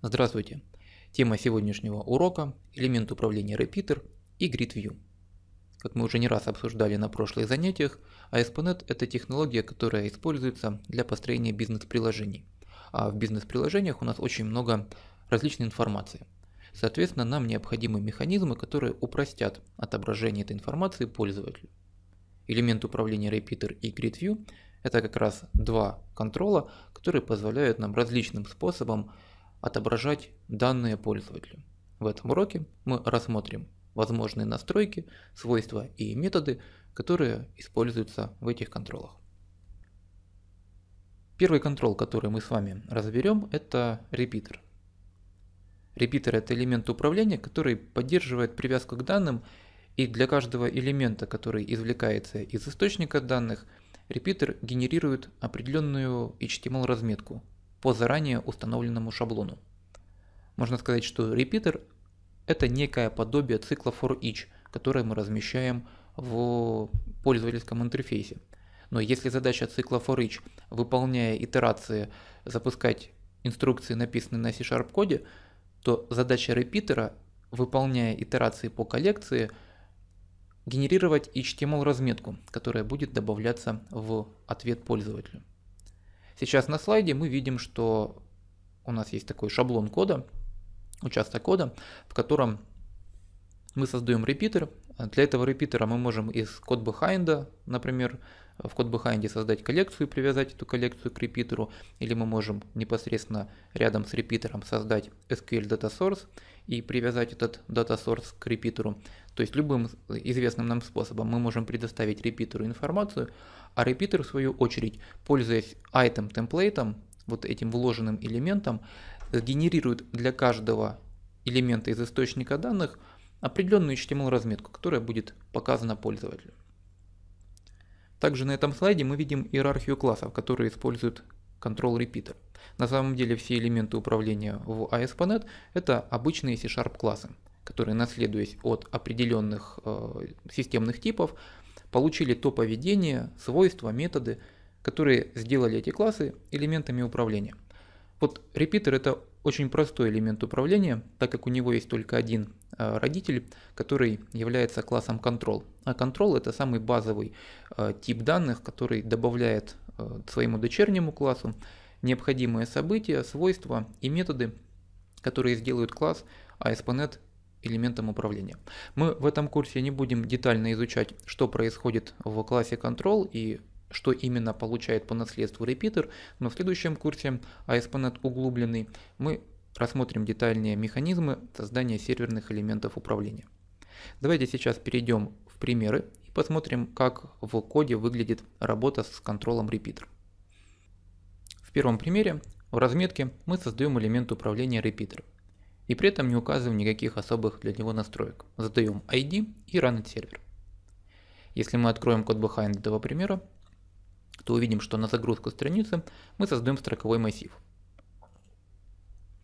Здравствуйте! Тема сегодняшнего урока – элемент управления Repeater и GridView. Как мы уже не раз обсуждали на прошлых занятиях, ASP.NET e – это технология, которая используется для построения бизнес-приложений. А в бизнес-приложениях у нас очень много различной информации. Соответственно, нам необходимы механизмы, которые упростят отображение этой информации пользователю. Элемент управления Repeater и GridView – это как раз два контрола, которые позволяют нам различным способом отображать данные пользователю. В этом уроке мы рассмотрим возможные настройки, свойства и методы, которые используются в этих контролах. Первый контрол, который мы с вами разберем, это репитер. Репитер – это элемент управления, который поддерживает привязку к данным, и для каждого элемента, который извлекается из источника данных, репитер генерирует определенную HTML-разметку, по заранее установленному шаблону. Можно сказать, что репитер – это некое подобие цикла for each, которое мы размещаем в пользовательском интерфейсе. Но если задача цикла for each, выполняя итерации, запускать инструкции, написанные на C-Sharp коде, то задача репитера, выполняя итерации по коллекции, генерировать HTML-разметку, которая будет добавляться в ответ пользователю. Сейчас на слайде мы видим, что у нас есть такой шаблон кода, участок кода, в котором мы создаем репитер. Для этого репитера мы можем из код behind, например, в CodeBehind создать коллекцию и привязать эту коллекцию к репитеру, или мы можем непосредственно рядом с репитером создать SQL Data Source и привязать этот Data Source к репитеру. То есть любым известным нам способом мы можем предоставить репитеру информацию, а репитер в свою очередь, пользуясь item темплейтом, вот этим вложенным элементом, сгенерирует для каждого элемента из источника данных определенную HTML-разметку, которая будет показана пользователю. Также на этом слайде мы видим иерархию классов, которые используют Control Repeater. На самом деле все элементы управления в ASP.NET это обычные C-Sharp классы, которые, наследуясь от определенных э, системных типов, получили то поведение, свойства, методы, которые сделали эти классы элементами управления. Вот репитер это очень простой элемент управления, так как у него есть только один а, родитель, который является классом control. А control это самый базовый а, тип данных, который добавляет а, своему дочернему классу необходимые события, свойства и методы, которые сделают класс ASP.NET элементом управления. Мы в этом курсе не будем детально изучать, что происходит в классе control и что именно получает по наследству репитер, но в следующем курсе ASP.NET углубленный мы рассмотрим детальные механизмы создания серверных элементов управления. Давайте сейчас перейдем в примеры и посмотрим, как в коде выглядит работа с контролом repeater. В первом примере в разметке мы создаем элемент управления repeater и при этом не указываем никаких особых для него настроек. Задаем ID и runnet сервер. Если мы откроем код behind этого примера, то увидим, что на загрузку страницы мы создаем строковой массив.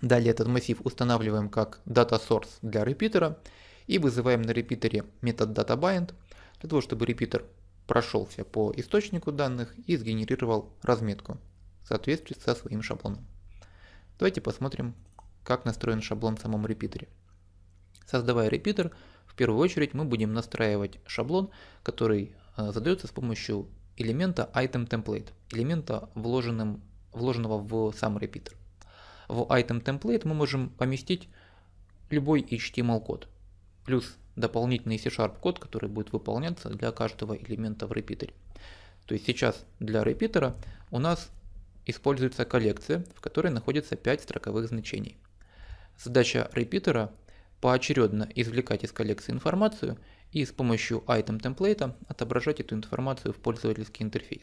Далее этот массив устанавливаем как data source для репитера и вызываем на репитере метод dataBind для того, чтобы репитер прошелся по источнику данных и сгенерировал разметку в соответствии со своим шаблоном. Давайте посмотрим, как настроен шаблон в самом репитере. Создавая репитер, в первую очередь мы будем настраивать шаблон, который э, задается с помощью элемента item template, элемента, вложенным, вложенного в сам репитер В item template мы можем поместить любой HTML код, плюс дополнительный C-Sharp код, который будет выполняться для каждого элемента в репитере. То есть сейчас для репитера у нас используется коллекция, в которой находится 5 строковых значений. Задача репитера поочередно извлекать из коллекции информацию и с помощью item темплейта отображать эту информацию в пользовательский интерфейс.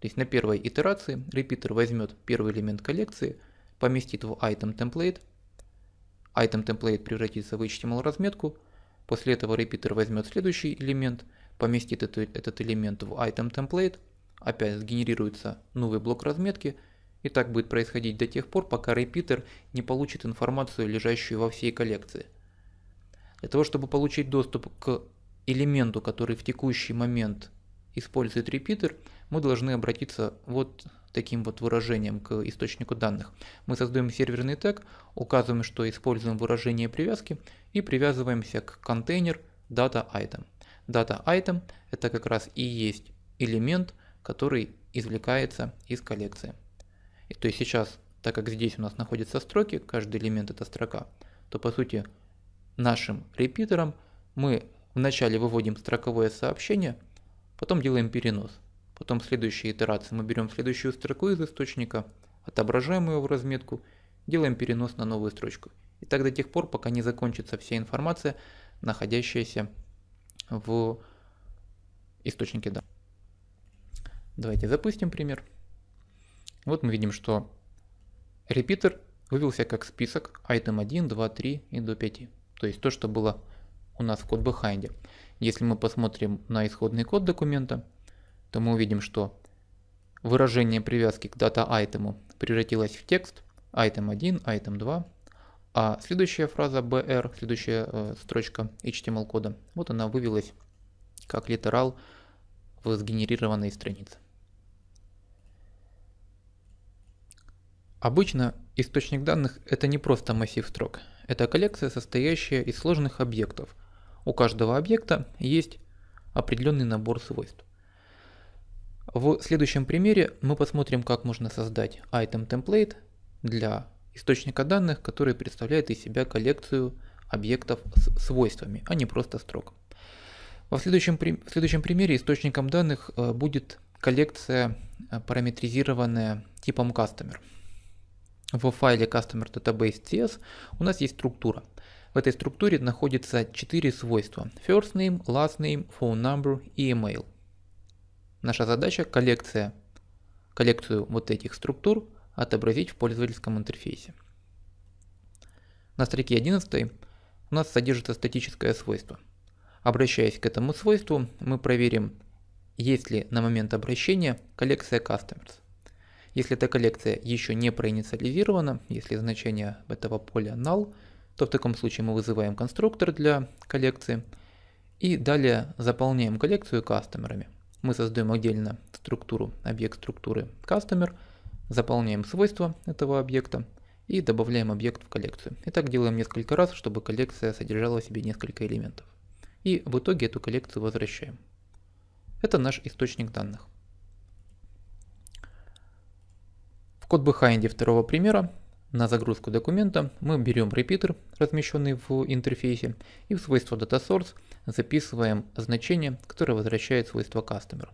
То есть на первой итерации репитер возьмет первый элемент коллекции, поместит в item template, item template превратится в HTML разметку, после этого репитер возьмет следующий элемент, поместит этот элемент в item template, опять сгенерируется новый блок разметки, и так будет происходить до тех пор, пока репитер не получит информацию, лежащую во всей коллекции – для того, чтобы получить доступ к элементу, который в текущий момент использует репитер, мы должны обратиться вот таким вот выражением к источнику данных. Мы создаем серверный тег, указываем, что используем выражение привязки и привязываемся к контейнер data item. Data item это как раз и есть элемент, который извлекается из коллекции. И то есть сейчас, так как здесь у нас находятся строки, каждый элемент это строка, то по сути нашим репитером мы вначале выводим строковое сообщение, потом делаем перенос. Потом в следующей итерации мы берем следующую строку из источника, отображаем ее в разметку, делаем перенос на новую строчку. И так до тех пор, пока не закончится вся информация, находящаяся в источнике данных. Давайте запустим пример. Вот мы видим, что репитер вывелся как список item 1, 2, 3 и до 5 то есть то, что было у нас в код behind. Если мы посмотрим на исходный код документа, то мы увидим, что выражение привязки к дата айтему превратилось в текст item 1, item 2, а следующая фраза br, следующая э, строчка HTML кода, вот она вывелась как литерал в сгенерированной странице. Обычно источник данных это не просто массив строк, это коллекция, состоящая из сложных объектов. У каждого объекта есть определенный набор свойств. В следующем примере мы посмотрим, как можно создать item template для источника данных, который представляет из себя коллекцию объектов с свойствами, а не просто строк. Во следующем, в следующем примере источником данных э, будет коллекция, э, параметризированная типом customer в файле customer database.cs у нас есть структура. В этой структуре находится 4 свойства. First name, last name, phone number и email. Наша задача коллекция, коллекцию вот этих структур отобразить в пользовательском интерфейсе. На строке 11 у нас содержится статическое свойство. Обращаясь к этому свойству, мы проверим, есть ли на момент обращения коллекция customers. Если эта коллекция еще не проинициализирована, если значение этого поля null, то в таком случае мы вызываем конструктор для коллекции и далее заполняем коллекцию кастомерами. Мы создаем отдельно структуру, объект структуры customer, заполняем свойства этого объекта и добавляем объект в коллекцию. И так делаем несколько раз, чтобы коллекция содержала в себе несколько элементов. И в итоге эту коллекцию возвращаем. Это наш источник данных. код бэкхенде второго примера на загрузку документа мы берем repeater, размещенный в интерфейсе, и в свойство DataSource записываем значение, которое возвращает свойство Customer.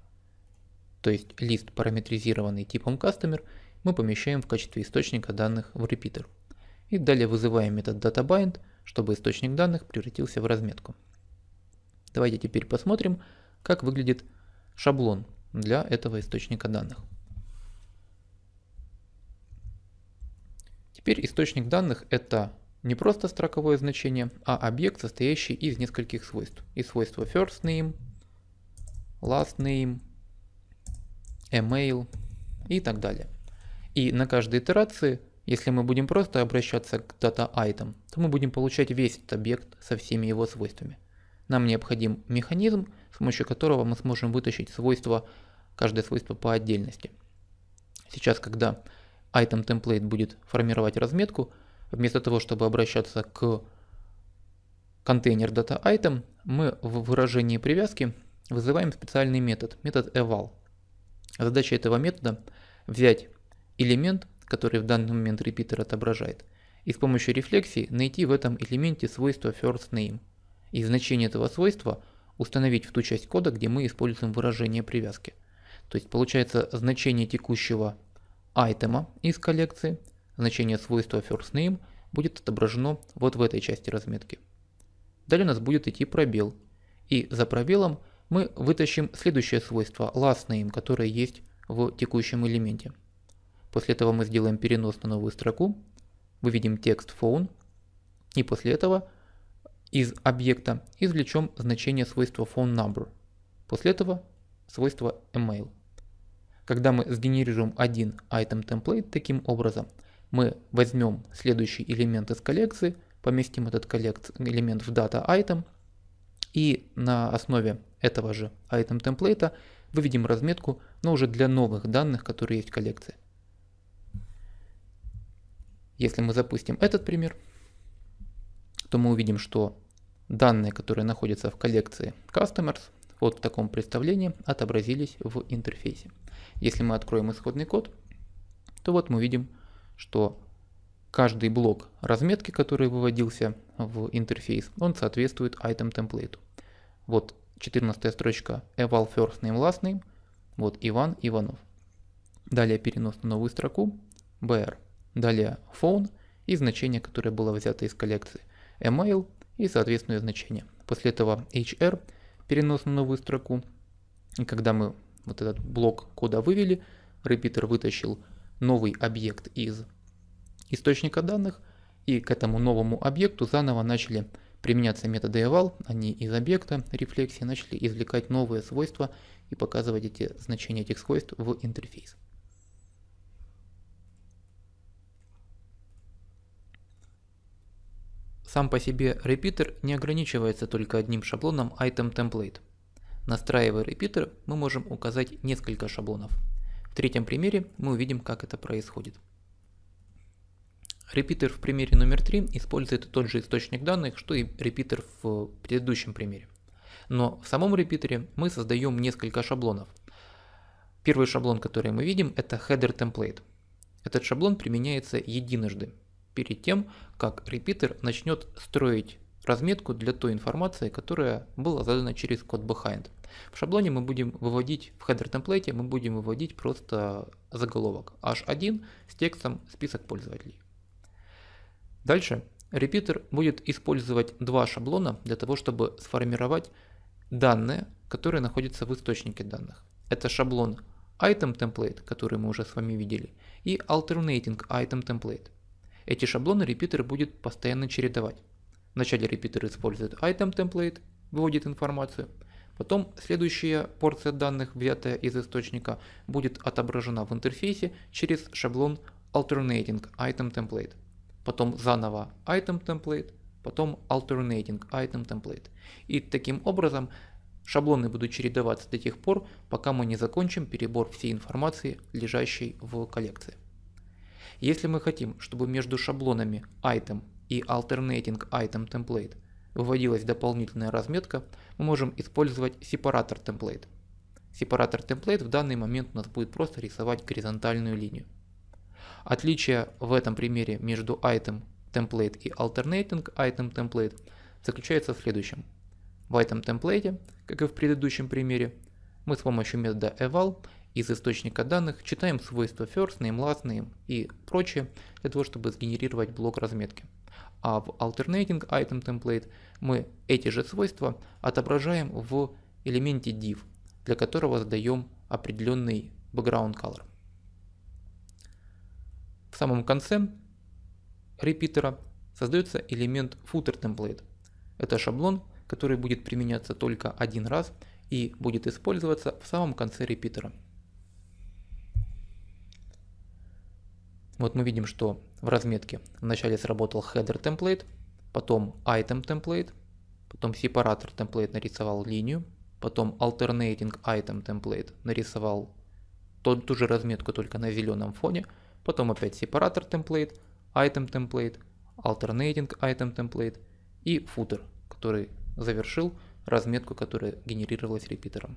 То есть лист, параметризированный типом Customer, мы помещаем в качестве источника данных в repeater И далее вызываем метод DataBind, чтобы источник данных превратился в разметку. Давайте теперь посмотрим, как выглядит шаблон для этого источника данных. Теперь источник данных – это не просто строковое значение, а объект, состоящий из нескольких свойств. И свойства first name, last name, email и так далее. И на каждой итерации, если мы будем просто обращаться к data item, то мы будем получать весь этот объект со всеми его свойствами. Нам необходим механизм, с помощью которого мы сможем вытащить свойства, каждое свойство по отдельности. Сейчас, когда item template будет формировать разметку, вместо того, чтобы обращаться к контейнер data item, мы в выражении привязки вызываем специальный метод, метод eval. Задача этого метода взять элемент, который в данный момент репитер отображает, и с помощью рефлексии найти в этом элементе свойство first name. И значение этого свойства установить в ту часть кода, где мы используем выражение привязки. То есть получается значение текущего айтема из коллекции, значение свойства FirstName будет отображено вот в этой части разметки. Далее у нас будет идти пробел. И за пробелом мы вытащим следующее свойство lastName, которое есть в текущем элементе. После этого мы сделаем перенос на новую строку, выведем текст phone и после этого из объекта извлечем значение свойства phone number. После этого свойство email. Когда мы сгенерируем один item template таким образом, мы возьмем следующий элемент из коллекции, поместим этот коллект, элемент в data item и на основе этого же item template выведем разметку, но уже для новых данных, которые есть в коллекции. Если мы запустим этот пример, то мы увидим, что данные, которые находятся в коллекции customers, вот в таком представлении отобразились в интерфейсе. Если мы откроем исходный код, то вот мы видим, что каждый блок разметки, который выводился в интерфейс, он соответствует item template. Вот 14 строчка eval first name last name, вот Иван Иванов. Далее перенос на новую строку br, далее phone и значение, которое было взято из коллекции, email и соответственное значение. После этого hr перенос на новую строку. И когда мы вот этот блок кода вывели, репитер вытащил новый объект из источника данных, и к этому новому объекту заново начали применяться методы eval, они из объекта рефлексии начали извлекать новые свойства и показывать эти значения этих свойств в интерфейс. Сам по себе репитер не ограничивается только одним шаблоном Item Template. Настраивая репитер, мы можем указать несколько шаблонов. В третьем примере мы увидим, как это происходит. Репитер в примере номер 3 использует тот же источник данных, что и репитер в предыдущем примере. Но в самом репитере мы создаем несколько шаблонов. Первый шаблон, который мы видим, это header template. Этот шаблон применяется единожды, перед тем, как репитер начнет строить разметку для той информации, которая была задана через код behind. В шаблоне мы будем выводить, в header темплейте мы будем выводить просто заголовок h1 с текстом список пользователей. Дальше репитер будет использовать два шаблона для того, чтобы сформировать данные, которые находятся в источнике данных. Это шаблон item template, который мы уже с вами видели, и alternating item template. Эти шаблоны репитер будет постоянно чередовать. Вначале репитер использует item template, выводит информацию, потом следующая порция данных, взятая из источника, будет отображена в интерфейсе через шаблон alternating item template, потом заново item template, потом alternating item template. И таким образом Шаблоны будут чередоваться до тех пор, пока мы не закончим перебор всей информации, лежащей в коллекции. Если мы хотим, чтобы между шаблонами Item и Alternating Item Template выводилась дополнительная разметка, мы можем использовать сепаратор Template. Сепаратор Template в данный момент у нас будет просто рисовать горизонтальную линию. Отличие в этом примере между Item Template и Alternating Item Template заключается в следующем. В Item Template, как и в предыдущем примере, мы с помощью метода eval из источника данных, читаем свойства first name, last name и прочее для того, чтобы сгенерировать блок разметки. А в alternating item template мы эти же свойства отображаем в элементе div, для которого задаем определенный background color. В самом конце репитера создается элемент footer template. Это шаблон, который будет применяться только один раз и будет использоваться в самом конце репитера. Вот мы видим, что в разметке вначале сработал header template, потом item template, потом separator template нарисовал линию, потом alternating item template нарисовал тот, ту же разметку только на зеленом фоне, потом опять separator template, item template, alternating item template и footer, который завершил разметку, которая генерировалась репитером.